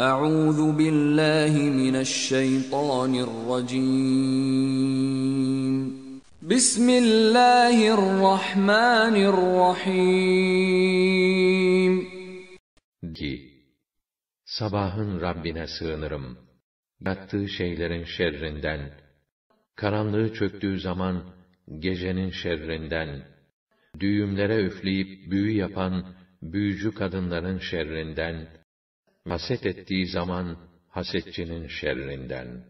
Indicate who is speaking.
Speaker 1: أعوذ بالله من الشيطان الرجيم بسم الله الرحمن
Speaker 2: الرحيم Ki,
Speaker 3: sabahın Rabbine sığınırım. Yattığı şeylerin şerrinden, karanlığı çöktüğü zaman gecenin şerrinden, düğümlere üfleyip büyü yapan büyücü kadınların şerrinden, haset ettiği zaman hasetçinin şerrinden.